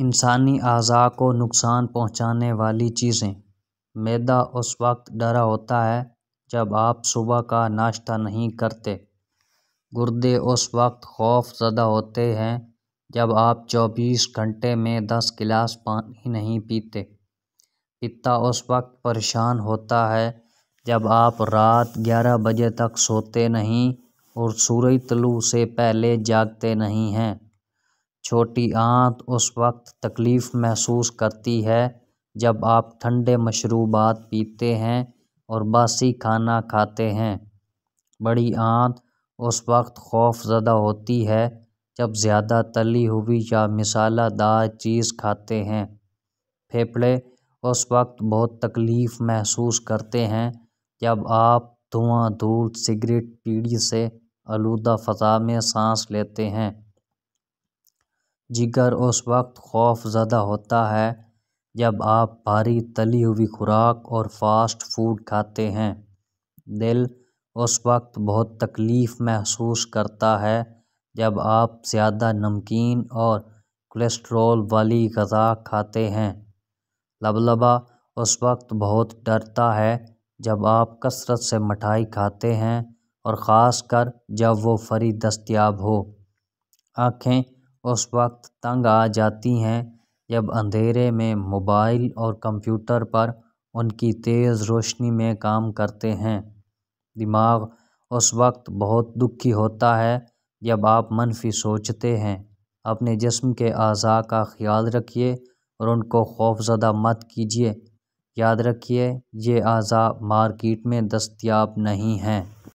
इंसानी अज़ा को नुकसान पहुँचाने वाली चीज़ें मैदा उस वक्त डरा होता है जब आप सुबह का नाश्ता नहीं करते गुर्दे उस वक्त खौफ ज़दा होते हैं जब आप चौबीस घंटे में दस गिलास पानी नहीं पीते पिता उस वक्त परेशान होता है जब आप रात ग्यारह बजे तक सोते नहीं और सूरज तलु से पहले जागते नहीं हैं छोटी आंत उस वक्त तकलीफ़ महसूस करती है जब आप ठंडे मशरूबात पीते हैं और बासी खाना खाते हैं बड़ी आंत उस वक्त खौफ ज़दा होती है जब ज़्यादा तली हुई या मसालादार चीज़ खाते हैं फेफड़े उस वक्त बहुत तकलीफ़ महसूस करते हैं जब आप धुआं धूल सिगरेट पीढ़ी से आलूदा फ़ज़ा में सांस लेते हैं जिगर उस वक्त खौफ ज़्यादा होता है जब आप भारी तली हुई खुराक और फ़ास्ट फ़ूड खाते हैं दिल उस वक्त बहुत तकलीफ़ महसूस करता है जब आप ज़्यादा नमकीन और कोलेस्ट्रॉल वाली ग़ज़ा खाते हैं लबलबा उस वक्त बहुत डरता है जब आप कसरत से मिठाई खाते हैं और ख़ास कर जब वो फ़री दस्तियाब हो आँखें उस वक्त तंग आ जाती हैं जब अंधेरे में मोबाइल और कंप्यूटर पर उनकी तेज़ रोशनी में काम करते हैं दिमाग उस वक्त बहुत दुखी होता है जब आप मनफी सोचते हैं अपने जिस्म के अज़ा का ख्याल रखिए और उनको खौफजदा मत कीजिए याद रखिए ये अज़ा मार्केट में दस्तियाब नहीं हैं